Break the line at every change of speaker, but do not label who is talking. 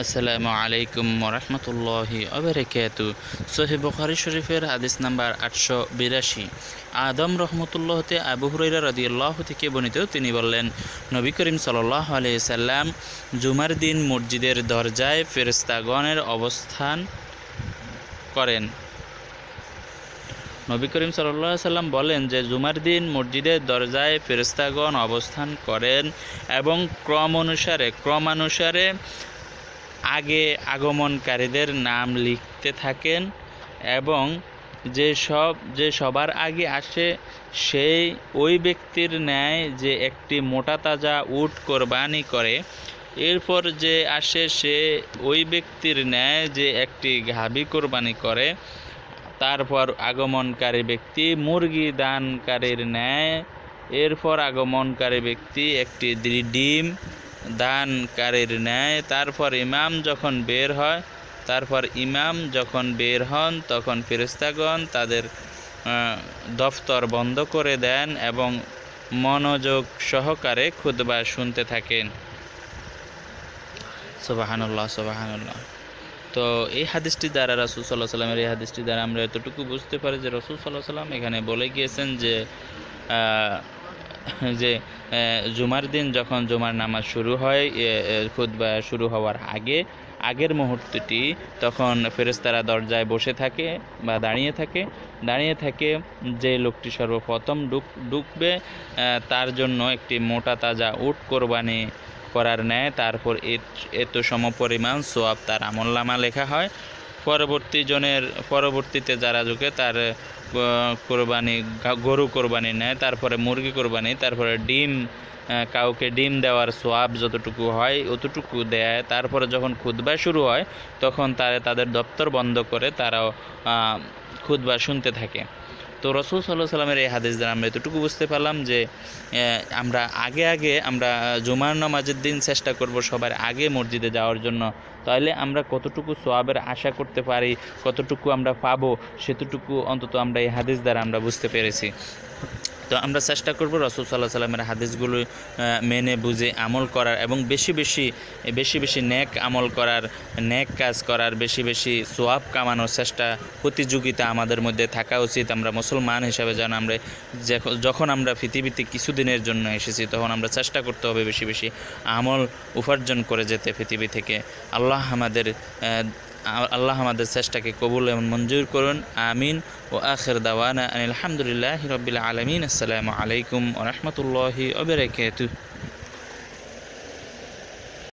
আসসালামু আলাইকুম রহমতুল্লাহি অবরেকাত সোহেব বখারি শরীফের হাদিস নাম্বার আটশো বিরাশি আদম রহমতুল্লাহতে আবু হুরাইরা রদিউল্লাহ থেকে বর্ণিত তিনি বললেন নবী করিম সাল্লাহ আলাইসাল্লাম জুমার দিন মসজিদের দরজায় ফেরস্তাগণের অবস্থান করেন নবী করিম সাল্লাহ সাল্লাম বলেন যে জুমার দিন মসজিদের দরজায় ফেরস্তাগণ অবস্থান করেন এবং ক্রম অনুসারে ক্রমানুসারে আগে আগমনকারীদের নাম লিখতে থাকেন এবং যে সব যে সবার আগে আসে সেই ওই ব্যক্তির ন্যায় যে একটি মোটা তাজা উট কোরবানি করে এরপর যে আসে সে ওই ব্যক্তির ন্যায় যে একটি ঘাবি কোরবানি করে তারপর আগমনকারী ব্যক্তি মুরগি দানকারীর ন্যায় এরপর আগমনকারী ব্যক্তি একটি ডিম দানকারীর ন্যায় তারপর ইমাম যখন বের হয় তারপর ইমাম যখন বের হন তখন ফেরিস্তাগণ তাদের দফতর বন্ধ করে দেন এবং মনোযোগ সহকারে খুদবা শুনতে থাকেন সোবাহানুল্লাহ সোবাহানুল্লাহ তো এই হাদিসটি দ্বারা রসুল সাল্লাহ সাল্লামের এই হাদিসটি দ্বারা আমরা এতটুকু বুঝতে পারি যে রসুল সাল্লাহ সাল্লাম এখানে বলে গিয়েছেন যে যে জুমার দিন যখন জুমার নামাজ শুরু হয় খুতবা শুরু হওয়ার আগে আগের মুহূর্তটি তখন ফেরেস্তারা দরজায় বসে থাকে বা দাঁড়িয়ে থাকে দাঁড়িয়ে থাকে যে লোকটি সর্বপ্রথম ডুক ডুকবে তার জন্য একটি মোটা তাজা উট কোরবানি করার ন্যায় তারপর এত সমপরিমাণ সোয়াব তার আমল্লামা লেখা হয় পরবর্তী জনের পরবর্তীতে যারা ঢুকে তার কোরবানি গরু কোরবানি নেয় তারপরে মুরগি কোরবানি তারপরে ডিম কাউকে ডিম দেওয়ার সোয়াব যতটুকু হয় অতটুকু দেয় তারপরে যখন খুদবা শুরু হয় তখন তারা তাদের দপ্তর বন্ধ করে তারাও খুদবা শুনতে থাকে তো রসুল সাল্লাহ সাল্লামের এই হাদিস দ্বারা আমরা এতটুকু বুঝতে পারলাম যে আমরা আগে আগে আমরা জুমার নামাজের দিন চেষ্টা করব সবার আগে মসজিদে যাওয়ার জন্য তাহলে আমরা কতটুকু সোয়াবের আশা করতে পারি কতটুকু আমরা পাবো সেতুটুকু অন্তত আমরা এই হাদিস দ্বারা আমরা বুঝতে পেরেছি তো আমরা চেষ্টা করব রসুল সাল্লাহ সাল্লামের হাদিসগুলো মেনে বুঝে আমল করার এবং বেশি বেশি বেশি বেশি ন্যাক আমল করার ন্যাক কাজ করার বেশি বেশি সোয়াব কামানোর চেষ্টা প্রতিযোগিতা আমাদের মধ্যে থাকা উচিত আমরা মুসলমান হিসাবে যেন আমরা যখন আমরা পৃথিবীতে কিছুদিনের জন্য এসেছি তখন আমরা চেষ্টা করতে হবে বেশি বেশি আমল উপার্জন করে যেতে পৃথিবী থেকে আল্লাহ আমাদের আল্লাহ আমাদের চেষ্টাকে কবুল এবং মঞ্জুর করুন আমিন ও আখের দাওয়ানা আলহামদুলিল্লাহ হিরবিল্লা আলমিন আসসালামু আলাইকুম রহমতুল্লাহি ওবরাকাতু